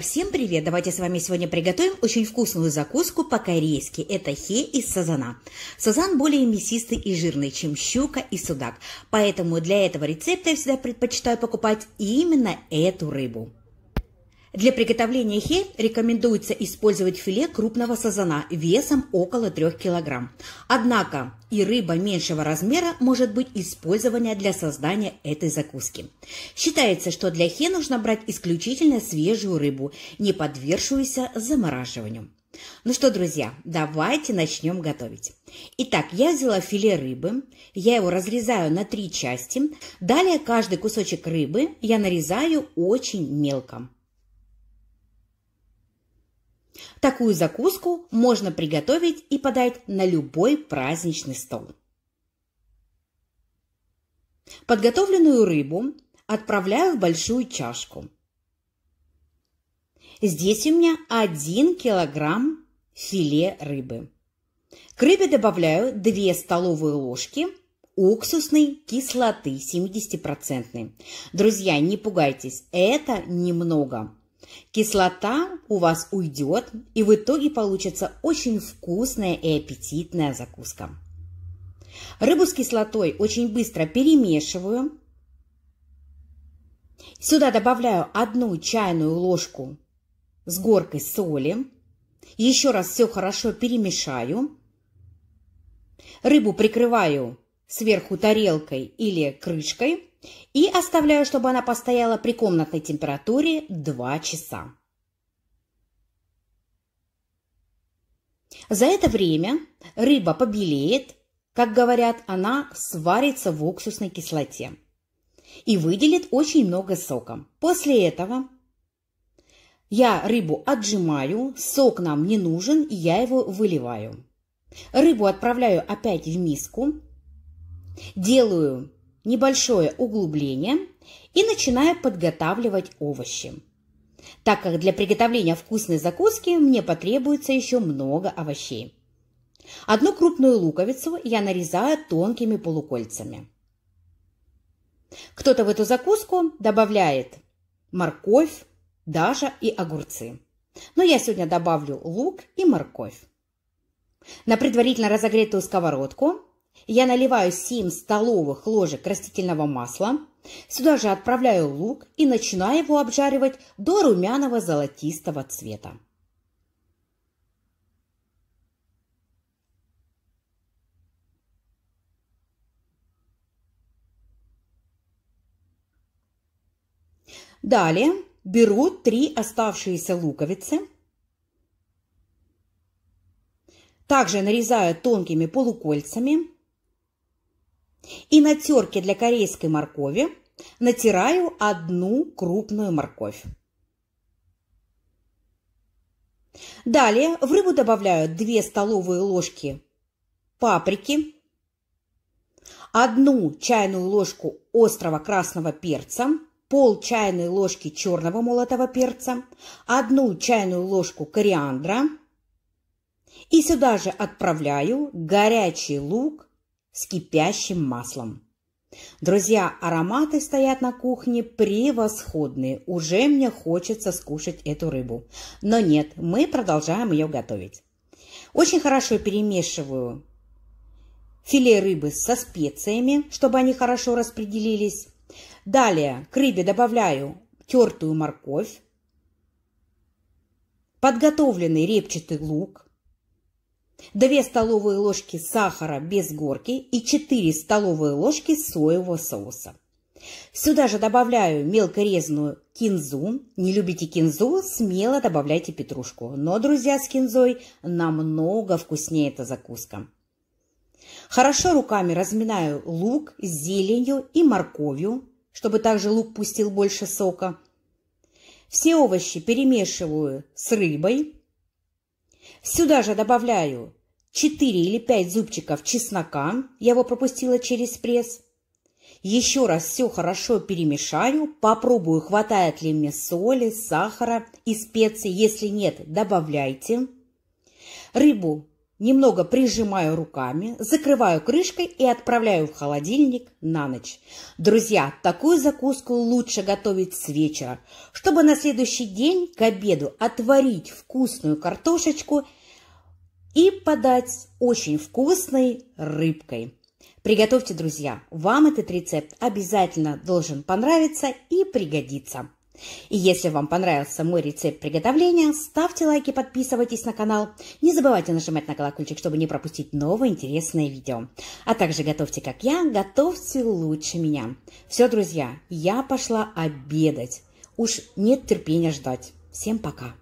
всем привет! Давайте с вами сегодня приготовим очень вкусную закуску по-корейски. Это хе из сазана. Сазан более мясистый и жирный, чем щука и судак. Поэтому для этого рецепта я всегда предпочитаю покупать именно эту рыбу. Для приготовления хе рекомендуется использовать филе крупного сазана весом около 3 кг. Однако и рыба меньшего размера может быть использована для создания этой закуски. Считается, что для хе нужно брать исключительно свежую рыбу, не подвергшуюся замораживанию. Ну что, друзья, давайте начнем готовить. Итак, я взяла филе рыбы, я его разрезаю на три части. Далее каждый кусочек рыбы я нарезаю очень мелко. Такую закуску можно приготовить и подать на любой праздничный стол. Подготовленную рыбу отправляю в большую чашку. Здесь у меня 1 килограмм филе рыбы. К рыбе добавляю 2 столовые ложки уксусной кислоты 70%. Друзья, не пугайтесь, это немного. Кислота у вас уйдет, и в итоге получится очень вкусная и аппетитная закуска. Рыбу с кислотой очень быстро перемешиваю. Сюда добавляю одну чайную ложку с горкой соли. Еще раз все хорошо перемешаю. Рыбу прикрываю сверху тарелкой или крышкой и оставляю, чтобы она постояла при комнатной температуре 2 часа. За это время рыба побелеет, как говорят, она сварится в уксусной кислоте и выделит очень много сока. После этого я рыбу отжимаю, сок нам не нужен, я его выливаю. Рыбу отправляю опять в миску, Делаю небольшое углубление и начинаю подготавливать овощи. Так как для приготовления вкусной закуски мне потребуется еще много овощей. Одну крупную луковицу я нарезаю тонкими полукольцами. Кто-то в эту закуску добавляет морковь, даже и огурцы. Но я сегодня добавлю лук и морковь. На предварительно разогретую сковородку я наливаю 7 столовых ложек растительного масла, сюда же отправляю лук и начинаю его обжаривать до румяного золотистого цвета. Далее беру три оставшиеся луковицы. Также нарезаю тонкими полукольцами. И на терке для корейской моркови натираю одну крупную морковь. Далее в рыбу добавляю 2 столовые ложки паприки, 1 чайную ложку острого красного перца, пол чайной ложки черного молотого перца, 1 чайную ложку кориандра. И сюда же отправляю горячий лук с кипящим маслом. Друзья, ароматы стоят на кухне превосходные. Уже мне хочется скушать эту рыбу. Но нет, мы продолжаем ее готовить. Очень хорошо перемешиваю филе рыбы со специями, чтобы они хорошо распределились. Далее к рыбе добавляю тертую морковь, подготовленный репчатый лук, 2 столовые ложки сахара без горки и 4 столовые ложки соевого соуса. Сюда же добавляю мелко резаную кинзу. Не любите кинзу, смело добавляйте петрушку. Но, друзья, с кинзой намного вкуснее эта закуска. Хорошо руками разминаю лук с зеленью и морковью, чтобы также лук пустил больше сока. Все овощи перемешиваю с рыбой, Сюда же добавляю 4 или 5 зубчиков чеснока, я его пропустила через пресс. Еще раз все хорошо перемешаю, попробую, хватает ли мне соли, сахара и специй. Если нет, добавляйте. Рыбу Немного прижимаю руками, закрываю крышкой и отправляю в холодильник на ночь. Друзья, такую закуску лучше готовить с вечера, чтобы на следующий день к обеду отварить вкусную картошечку и подать очень вкусной рыбкой. Приготовьте, друзья, вам этот рецепт обязательно должен понравиться и пригодиться. И если вам понравился мой рецепт приготовления, ставьте лайки, подписывайтесь на канал. Не забывайте нажимать на колокольчик, чтобы не пропустить новое интересное видео. А также готовьте, как я, готовьте лучше меня. Все, друзья, я пошла обедать. Уж нет терпения ждать. Всем пока!